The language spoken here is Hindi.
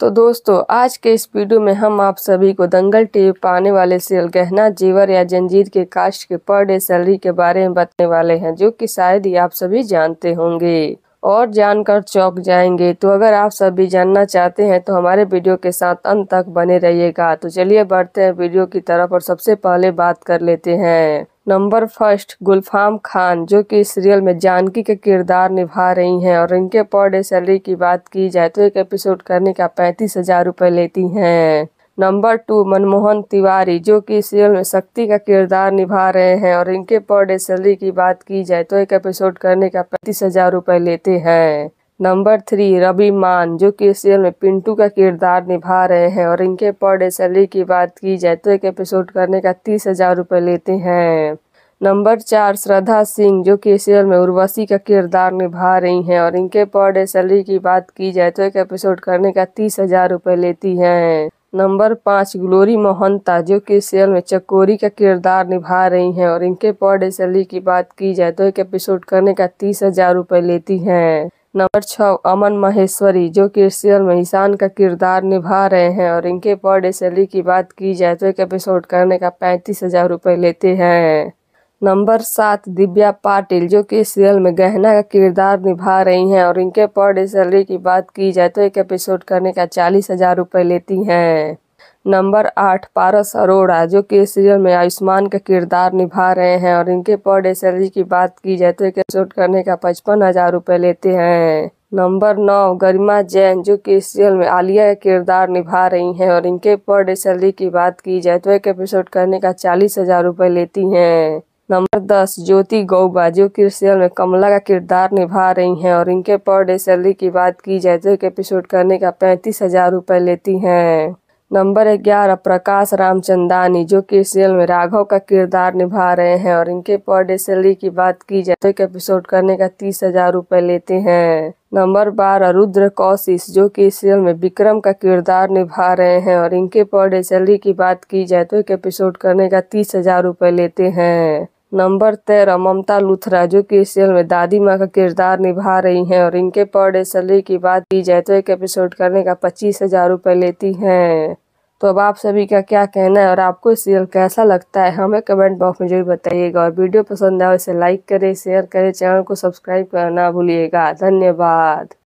तो दोस्तों आज के इस वीडियो में हम आप सभी को दंगल टीवी पर आने वाले सीरियल गहना जीवर या जंजीर के कास्ट के पर डे सैलरी के बारे में बताने वाले हैं जो कि शायद ही आप सभी जानते होंगे और जानकर चौक जाएंगे तो अगर आप सभी जानना चाहते हैं तो हमारे वीडियो के साथ अंत तक बने रहिएगा तो चलिए बढ़ते हैं वीडियो की तरफ और सबसे पहले बात कर लेते हैं नंबर फर्स्ट गुलफाम खान जो कि इस सीरियल में जानकी के किरदार निभा रही हैं और इनके पर डे सैलरी की बात की जाए तो एक एपिसोड करने का पैंतीस हजार रुपये लेती हैं नंबर टू मनमोहन तिवारी जो कि सीरियल में शक्ति का किरदार निभा रहे हैं और इनके पर डे सैलरी की बात की जाए तो एक एपिसोड करने का पैंतीस हजार रुपये लेते हैं नंबर थ्री रवि मान जो कि सीरियल में पिंटू का किरदार निभा रहे हैं और इनके पर डे सैलरी की बात की जाए तो एक एपिसोड करने का तीस हजार रुपये लेते हैं नंबर चार श्रद्धा सिंह जो कि सीरियल में उर्वशी का किरदार निभा रही हैं और इनके पर डे सैलरी की बात की जाए तो एक एपिसोड करने का तीस हजार रुपये लेती हैं नंबर पाँच ग्लोरी मोहनता जो कि सीरियल में चकोरी का किरदार निभा रही हैं और इनके पर डे सैलरी की बात की जाए तो एक एपिसोड करने का तीस हजार रुपये लेती हैं नंबर छः अमन महेश्वरी जो कि सीरियल में ईशान का किरदार निभा रहे हैं और इनके पर डे सैलरी की बात की जाए तो एक एपिसोड करने का पैंतीस हजार रुपये लेते हैं नंबर सात दिव्या पाटिल जो कि इस सीरियल में गहना का किरदार निभा रही हैं और इनके पर डे सैलरी की बात की जाए तो एक एपिसोड करने का चालीस हजार रुपये लेती हैं नंबर आठ पारस अरोड़ा जो कि इस सीरियल में आयुष्मान का किरदार निभा रहे हैं और इनके पर डे सैलरी की बात की जाए तो एक एपिसोड करने का पचपन हजार रुपये लेते हैं नंबर नौ गरिमा जैन जो कि इस सीरियल में आलिया का किरदार निभा रही हैं और इनके पर डे सैलरी की बात की जाए तो एक एपिसोड करने का चालीस हजार रुपये लेती हैं नंबर दस ज्योति गौबा जो कि सीरियल में कमला का किरदार निभा रही हैं और इनके पर डे सैलरी की बात की जाए तो एक एपिसोड करने का पैंतीस हजार रुपये लेती हैं नंबर ग्यारह प्रकाश रामचंदानी जो कि सीरियल में राघव का किरदार निभा रहे हैं और इनके पर डे सैलरी की बात की जाए तो एक एपिसोड करने का तीस हजार रुपये लेते हैं नंबर बारह रुद्र कौशिश जो कि सीरियल में विक्रम का किरदार निभा रहे हैं और इनके पर डे सैलरी की बात की जाए तो एक एपिसोड करने का तीस हजार रुपये लेते हैं नंबर तेरह ममता लुथरा जो कि इस सीरियल में दादी माँ का किरदार निभा रही हैं और इनके पर डे सैलरी की बात की जाए तो एक एपिसोड करने का पच्चीस हज़ार रुपये लेती हैं तो अब आप सभी का क्या कहना है और आपको सीरियल कैसा लगता है हमें कमेंट बॉक्स में जरूर बताइएगा और वीडियो पसंद आए इसे लाइक करें शेयर करें चैनल को सब्सक्राइब करना भूलिएगा धन्यवाद